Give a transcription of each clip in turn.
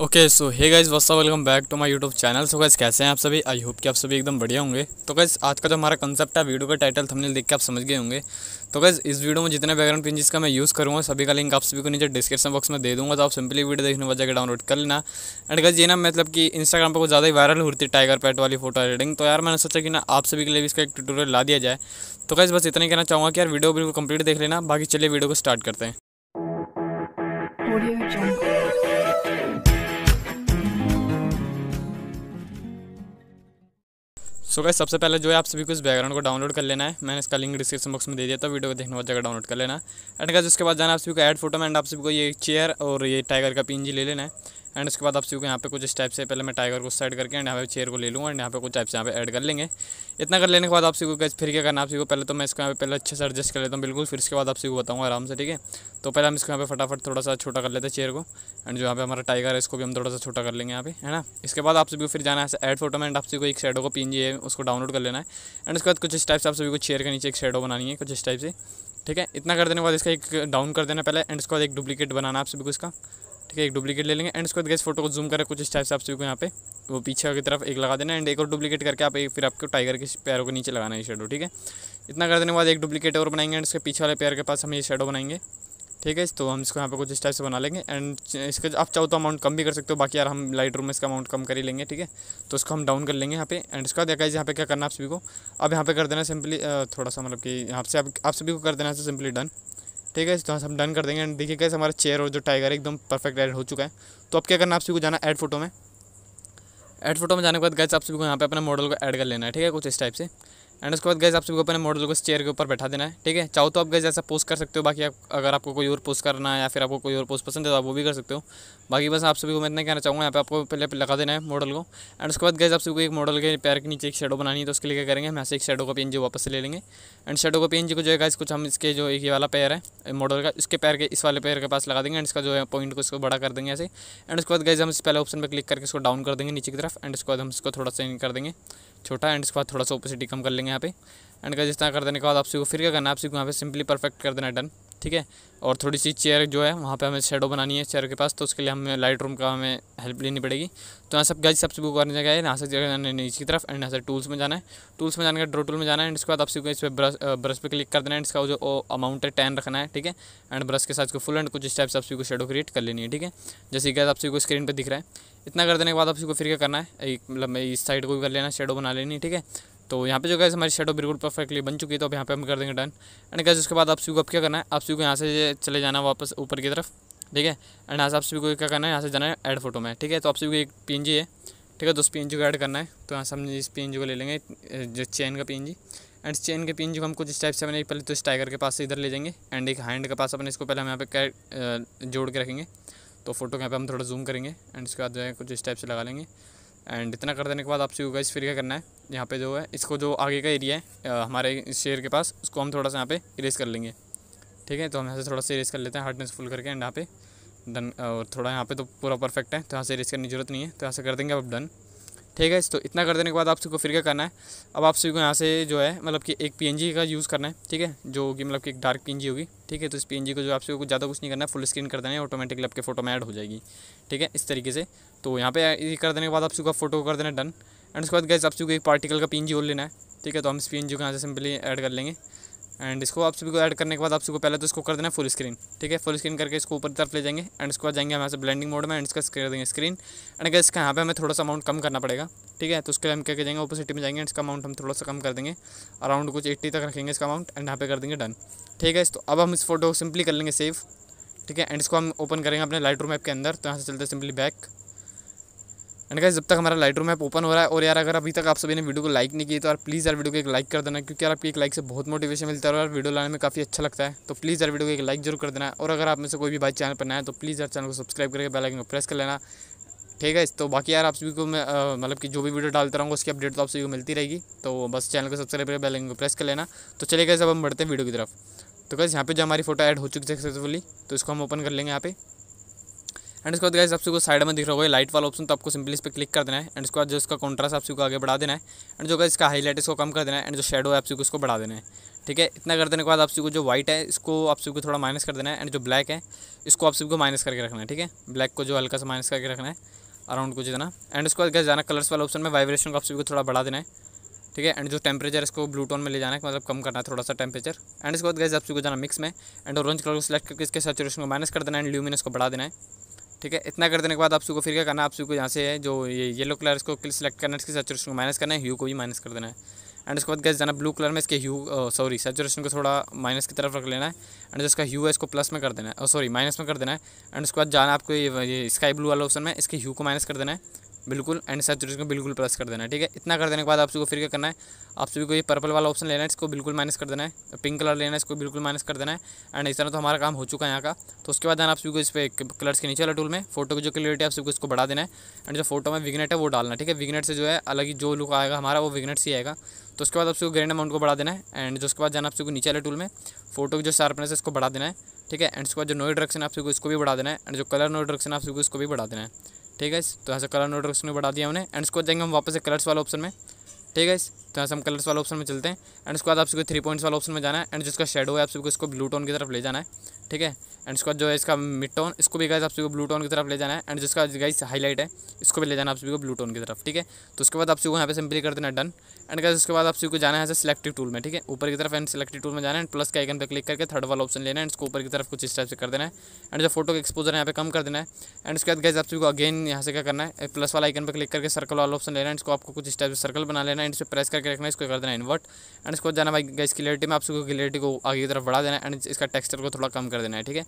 okay so hey guys वसा welcome back to my YouTube channel so guys कैसे हैं आप सभी आई होप कि आप सभी एकदम बढ़िया होंगे तो गाइज आज का जो हमारा कंसेप्ट है वीडियो का टाइटल थंबनेल देख के आप समझ गए होंगे तो गाइज इस वीडियो में जितने बैकग्राउंड पिंजिस का मैं यूज़ करूँगा सभी का लिंक आप सभी को नीचे डिस्क्रिप्शन बॉक्स में दे दूँगा तो आप सिंपली वीडियो देखने वजह के डाउनलोड कर लेना एंड गाइज ये ना मतलब कि इंस्टाग्राम पर कुछ ज़्यादा ही वायरल होती है टाइगर पैट वाली फोटो एडिटिंग तो यार मैंने सोचा कि ना आप सभी के लिए भी इसका एक ट्यूटोरियल ला दिया जाए तो गाइज बस इतना ही कहना चाहूँगा कि यार वीडियो बिल्कुल कंप्लीट देख लेना बाकी चलिए वीडियो को स्टार्ट करते हैं सो गाइस सबसे पहले जो है आप सभी को इस बैकग्राउंड को डाउनलोड कर लेना है मैंने इसका लिंक डिस्क्रिप्शन बॉक्स में दे दिया था वीडियो को देखने बहुत जगह डाउनलोड कर लेना एंड गाइस उसके बाद जाना आप सभी को ऐड फोटो में एंड आप सभी को ये चेयर और ये टाइगर का पिंजी ले लेना है एंड उसके बाद आप सीखो यहाँ पे कुछ इस टाइप से पहले मैं टाइगर को उस साइड करके एंड यहाँ पे चेयर को ले लूँगा एंड यहाँ पे कुछ टाइप से यहाँ पे ऐड कर लेंगे इतना कर लेने के बाद आप सीखोगे फिर क्या करना आप सीखो पहले तो मैं इसको यहाँ पे पहले अच्छे से एडजस्ट कर लेता हूँ बिल्कुल फिर इसके बाद आप सीखो बताऊँगा आराम से ठीक है तो पहले हम इसको यहाँ पे फटाफट थोड़ा सा छोटा कर लेते हैं चेयर को एंड जो यहाँ पे हमारा टाइगर है इसको भी हम थोड़ा सा छोटा कर लेंगे यहाँ पे है ना इसके बाद आप सभी को फिर जाना है ऐड फोटो में एंड आप सभी को एक शेडो को पीन है उसको डाउनलोड कर लेना है एंड उसके बाद कुछ इस टाइप से आप सभी को चेयर के नीचे एक शेडो बनानी है कुछ इस टाइप से ठीक है इतना कर देने के बाद इसका एक डाउन कर देना पहले एंड उसके बाद एक डुप्लीकेट बनाना आप सभी को इसका ठीक है एक डुप्लीकेट ले लेंगे एंड उसके बाद गैस फोटो को जूम करें कुछ इस टाइप से आप सभी को यहाँ पे वो पीछे की तरफ एक लगा देना एंड एक और डुप्लीकेट करके आप एक फिर आपको टाइगर के पैरों के नीचे लगाना है शेडो ठीक है इतना कर देने के बाद एक डुप्लीकेट और बनाएंगे एंड उसके पीछे वाले पैर के पास हम ये शेडो बनाएंगे ठीक है तो हम इसको यहाँ पे कुछ इस टाइप से बना लेंगे एंड इसका आप चाहो तो अमाउंट कम भी कर सकते हो बाकी यार हम लाइट रूम में इसका अमाउंट कम कर ही लेंगे ठीक है तो उसको हम डाउन कर लेंगे यहाँ पे एंड इसका देखा यहाँ पे क्या करना आप सभी को अब यहाँ पे कर देना सिंपली थोड़ा सा मतलब कि यहाँ से आप, आप सभी को कर देना सिंपली डन ठीक है तो हम डन कर देंगे एंड देखिए कैसे हमारा चेयर और जो टाइगर एकदम परफेक्ट एड हो चुका है तो अब क्या करना आप सभी को जाना ऐड फोटो में ऐड फोटो में जाने के बाद गैस आप सभी को यहाँ पे अपने मॉडल को ऐड कर लेना है ठीक है कुछ इस टाइप से एंड उसके बाद गैस आप सबको अपने मॉडल को चेयर के ऊपर बैठा देना है ठीक है चाहो तो आप गैस ऐसा पोस्ट कर सकते हो बाकी आप अगर आपको कोई और पोस्ट करना है या फिर आपको कोई और पोस्ट पसंद है तो आप वो भी कर सकते हो बाकी बस आप सभी को मैं इतना कहना चाहूँगा यहाँ पे आपको पहले लगा देना है मॉडल को एंड उसके बाद गैस आप सबको एक मॉडल के पैर के नीचे एक शेडो बनानी है तो उसके लिए क्या करेंगे हम ऐसे एक शेडो का पी वापस ले लेंगे एंड शेडो का पी को जो है गैस कुछ हम इसके जो एक ये वाला पैर है मॉडल का इसके पैर के इस वाले पैर के पास लगा देंगे एंड इसका जो है पॉइंट को इसको बड़ा कर देंगे ऐसे एंड उसके बाद गैस हम इस पहले ऑप्शन पर क्लिक करके इसको डाउन कर देंगे नीचे की तरफ एंड उसके बाद हम इसको थोड़ा सा इन कर देंगे छोटा एंड इसके बाद थोड़ा सा ओपोसिटी कम कर लेंगे यहाँ पे एंड का जिस तरह कर देने के बाद आप सीखो फिर क्या करना है आप सीखो यहाँ पे सिंपली परफेक्ट कर देना है डन ठीक है और थोड़ी सी चेयर जो है वहाँ पे हमें शेडो बनानी है चेयर के पास तो उसके लिए हमें लाइट रूम का हमें हेल्प लेनी पड़ेगी तो यहाँ सब गज सबसे बुक करने जगह है यहाँ से जाना है नीचे की तरफ एंड यहाँ से टूल्स में जाना है टूल्स में जाने का ड्रो टूल में जाना है एंड इसके बाद आपसे इस पर ब्रश ब्रश पर क्लिक कर देना है इसका जो अमाउंट है टेन रखना है ठीक है एंड ब्रश के साथ फुल एंड कुछ स्टेप्स आपसे को शेडो क्रिएट कर लेनी है ठीक है जैसे गज आपसे को स्क्रीन पर दिख रहा है इतना कर देने के बाद आप इसको फिर क्या करना है मतलब इस साइड को भी कर लेना शेडो बना लेनी ठीक है तो यहाँ पे जो कैसे हमारी शेडो बिल्कुल परफेक्टली बन चुकी है तो अब यहाँ पे हम कर देंगे डन एंड कैसे उसके बाद आप सभी को अब क्या करना है आप सभी को यहाँ से चले जाना वापस ऊपर की तरफ ठीक है एंड यहाँ से आप सभी को क्या करना है यहाँ से जाना है ऐड फोटो में ठीक है तो आप सभी को एक पी है ठीक है तो उस पी को ऐड करना है तो यहाँ से हम इस पी को ले लेंगे जो चेन का पी एंड चेन के पिन जो हम कुछ इस टाइप से अपने पहले तो इस टाइगर के पास से इधर ले जाएंगे एंड एक हैंड के पास अपने इसको पहले हम यहाँ पे जोड़ के रखेंगे तो फ़ोटो यहाँ पर हम थोड़ा जूम करेंगे एंड उसके बाद जो है कुछ इस टाइप से लगा लेंगे एंड इतना कर देने के बाद आपसे गाइस फिर क्या करना है यहाँ पे जो है इसको जो आगे का एरिया है आ, हमारे शेयर के पास उसको हम थोड़ा सा यहाँ पे इरेज कर लेंगे ठीक है तो हम यहाँ से थोड़ा सा इरेज कर लेते हैं हार्डनेस फुल करके एंड यहाँ पे डन और थोड़ा यहाँ पे तो पूरा परफेक्ट है तो यहाँ से इरेज करने की जरूरत नहीं है तो यहाँ से कर देंगे आप डन ठीक है इस तो इतना कर देने के बाद आप सबको फिर क्या करना है अब आप सभी को यहाँ से जो है मतलब कि एक पी का यूज़ करना है ठीक है जो कि मतलब कि एक डार्क पी होगी ठीक है तो इस पी को जो आप सबको कुछ ज़्यादा कुछ नहीं करना है फुल स्क्रीन कर देना है ऑटोमेटिकली आपके फोटो में ऐड हो जाएगी ठीक है इस तरीके से तो यहाँ पे कर देने के बाद आप सबको फोटो कर देना डन एंड उसके बाद गैस आप सबको एक पार्टिकल का पी और लेना है ठीक है तो हम इस पी को यहाँ से सिंपली ऐड कर लेंगे एंड इसको आप सभी को ऐड करने के बाद आप सबको पहले तो इसको कर देना फुल स्क्रीन ठीक है फुल स्क्रीन करके इसको ऊपर तरफ ले जाएंगे एंड इसके बाद जाएंगे हम यहाँ से ब्लेंडिंग मोड में एंड इसका कर देंगे स्क्रीन एंड अगर इसका यहाँ पे हमें थोड़ा सा अमाउंट कम करना पड़ेगा ठीक है तो उसके लिए हम क्या कर जाएंगे ओपोसिटी में जाएंगे एंड इसका अमाउंट हम थोड़ा सा कम कर देंगे अराउंड कुछ एट्टी तक रखेंगे इसका अमाउंट एंड यहाँ पे कर देंगे डन ठीक है तो अब हम इस फोटो को सिंपली कर लेंगे सेव ठीक है एंड इसको हम ओपन करेंगे अपने लाइट रूम ऐप के अंदर तो यहाँ से चलते सिंपली बैक एंड गाइस जब तक हमारा लाइट रूम ऐप ओपन हो रहा है और यार अगर अभी तक आप सभी ने वीडियो को लाइक नहीं किया तो यार प्लीज़ यार वीडियो को एक लाइक कर देना क्योंकि यार आपकी एक लाइक से बहुत मोटिवेशन मिलता है और वीडियो लाने में काफ़ी अच्छा लगता है तो प्लीज़ यार वीडियो को एक लाइक जरूर कर देना और अगर आप में से कोई भी भाई चैनल पर नया है तो प्लीज़ यार चैनल को सब्सक्राइब करके बेलाइकन को प्रेस कर लेना ठीक है तो बाकी यार आप सभी को मैं मतलब कि जो भी वीडियो डालता रहूँगा उसकी अपडेट तो आप सभी को मिलती रहेगी तो बस चैनल को सब्सक्राइब करके बेलाइकन को प्रेस कर लेना तो चलिए गए अब हम बढ़ते हैं वीडियो की तरफ तो कैसे यहाँ पे जो हमारी फोटो ऐड हो चुकी है सक्सेसफुली तो इसको हम ओपन कर लेंगे यहाँ पे एंड इसके बाद गाइस आपको साइड में दिख रहा होगा लाइट वाला ऑप्शन तो आपको सिंपली इस पर क्लिक कर देना है एंड इसके बाद जो इसका कॉन्ट्रास्ट आपसे को आगे बढ़ा देना है एंड जो इसका हाईलाइट इसको कम कर देना है एंड जो शेडो है आपसे को इसको बढ़ा देना है ठीक है इतना कर देने के बाद आपसे को जो व्हाइट है इसको आपसे को थोड़ा माइनस कर देना है एंड जो ब्लैक है इसको सभी को माइनस करके रखना है ठीक है ब्लैक को जो हल्का सा माइनस करके रखना है अराउंड कुछ इतना एंड उसके बाद गैस जाना कलर्स वाला ऑप्शन में वाइब्रेशन को सभी को थोड़ा बढ़ा देना है ठीक है एंड जो टेम्परेचर इसको ब्लू टोन में ले जाना है मतलब कम करना है थोड़ा सा टेम्परेचर एंड इसके बाद गैस आपसे को जाना मिक्स में एंड ऑरेंज कलर को सिलेक्ट करके इसके सेचुरेशन को माइनस कर देना है एंड ल्यूमिनस को बढ़ा देना है ठीक है इतना कर देने के बाद आप सबको फिर क्या करना आप सबको यहाँ से जो ये येलो कलर इसको सेलेक्ट करना है इसके सेचुरेशन को माइनस करना है ह्यू को भी माइनस कर देना है एंड उसके बाद गैस जाना ब्लू कलर में इसके ह्यू सॉरी सेचुरेशन को थोड़ा माइनस की तरफ रख लेना है एंड जो इसका ह्यू है इसको प्लस में कर देना है सॉरी माइनस में कर देना है एंड उसके बाद जाना आपको ये, ये स्काई ब्लू वाला ऑप्शन में इसके ह्यू को माइनस कर देना है बिल्कुल एंड सैचुरेशन को बिल्कुल प्लस कर देना है ठीक है इतना कर देने के बाद आप सभी को फिर क्या करना है आप सभी को ये पर्पल वाला ऑप्शन लेना है इसको बिल्कुल माइनस कर देना है पिंक कलर लेना है इसको बिल्कुल माइनस कर देना है एंड इस तरह तो हमारा काम हो चुका है यहाँ का तो उसके बाद आप सभी को इस पर कलर्स के नीचे वाला टूल में फोटो की जो क्लियरिटी है आप सबको इसको बढ़ा देना है एंड जो फोटो में विगनेट है वो डालना ठीक है विगनेट से जो है अलग ही जो लुक आएगा हमारा वो विगनेट से आएगा तो उसके बाद आप सबको ग्रेन अमाउंट को बढ़ा देना है एंड जो उसके बाद जाना आप सबको नीचे वाले टूल में फोटो की जो शार्पनेस है इसको बढ़ा देना है ठीक है एंड उसके बाद जो ड्रक्शन डायरेक्शन आप सबको इसको भी बढ़ा देना है एंड जो कलर नोए डायरेक्शन आप सबको इसको भी बढ़ा देना है ठीक है तो यहाँ से कलर नोटिफिकेशन भी बढ़ा दिया हमने एंड उसको जाएंगे हम वापस से कलर्स वाले ऑप्शन में ठीक है तो यहाँ से हम कलर्स वाले ऑप्शन में चलते हैं एंड उसके बाद आप सबको थ्री पॉइंट्स वाले ऑप्शन में जाना है एंड जिसका शेडो है आप सबको इसको ब्लू टोन की तरफ ले जाना है ठीक है एंड इसका जो है इसका मिड टोन इसको भी गाइस आप सभी को ब्लू टोन की तरफ ले जाना है एंड जिसका गाइस हाईलाइट है इसको भी ले जाना आप सभी को ब्लू टोन की तरफ ठीक है तो उसके बाद आप सभी को यहाँ पे सिंपली कर देना डन एंड गाइस उसके बाद आप सभी को जाना है ऐसे सिलेक्टिव टूल में ठीक है ऊपर की तरफ एंड सिलेक्टिव टूल में जाना है एंड प्लस के आइकन पर क्लिक करके थर्ड वाला ऑप्शन लेना है एंड इसको ऊपर की तरफ कुछ इस टाइप से कर देना है एंड जो फोटो का एक्सपोजर यहाँ पे कम कर देना है एंड उसके बाद गाइस आप सभी को अगेन यहाँ से क्या करना है प्लस वाला आइकन पर क्लिक करके सर्कल वाला ऑप्शन लेना है इसको आपको कुछ इस टाइप से सर्कल बना लेना है एंड इस प्रेस करके रखना है इसको कर देना इन्वर्ट एंड इसको जाना भाई गाइस क्लियरिटी में आप सभी को क्लियरिटी को आगे की तरफ बढ़ा देना है एंड इसका टेक्स्चर को थोड़ा कम कर कर देना है ठीक है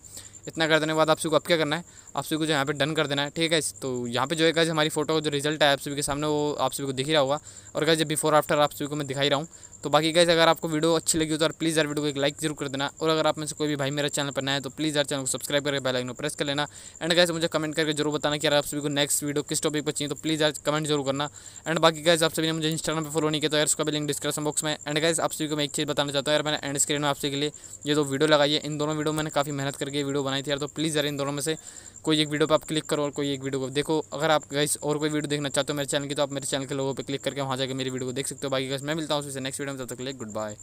इतना कर देने के बाद आप सबको अब क्या करना है आप सभी को जो यहाँ पे डन कर देना है ठीक है तो यहाँ पे जो है गाइज हमारी फोटो का जो रिजल्ट है आप सभी के सामने वो आप सभी को दिख रहा होगा और गाइज बिफोर आफ्टर आप सभी को मैं दिखाई रहा हूँ तो बाकी गैस अगर आपको वीडियो अच्छी लगी हो तो प्लीज़ यार वीडियो को एक लाइक जरूर कर देना और अगर आप में से कोई भी भाई मेरा चैनल पर नया है तो प्लीज़ यार चैनल को सब्सक्राइब करके बेल आइकन को प्रेस कर लेना एंड गैस मुझे कमेंट करके जरूर बताना कि यार आप सभी को नेक्स्ट वीडियो किस टॉपिक पर चाहिए तो प्लीज़ यार कमेंट जरूर करना एंड बाकी गैस आप सभी ने मुझे इंस्टाग्राम पर फॉलो नहीं किया तो यार उसका भी लिंक डिस्क्रिप्शन बॉक्स में एंड गैस आप सभी को मैं एक चीज़ बताना चाहता हूँ यार मैंने एंड स्क्रीन में आपसे के लिए ये दो वीडियो लगाई है इन दोनों वीडियो मैंने काफ़ी मेहनत करके वीडियो बनाई थी यार तो प्लीज़ यार इन दोनों में से कोई एक वीडियो पर आप क्लिक करो और कोई एक वीडियो को देखो अगर आप गैस और कोई वीडियो देखना चाहते हो मेरे चैनल की तो आप मेरे चैनल के लोगों पर क्लिक करके वहाँ जाकर मेरी वीडियो को देख सकते हो बाकी गैस मैं मिलता हूँ उससे नेक्स्ट वीडियो में तब तक ले गुड बाय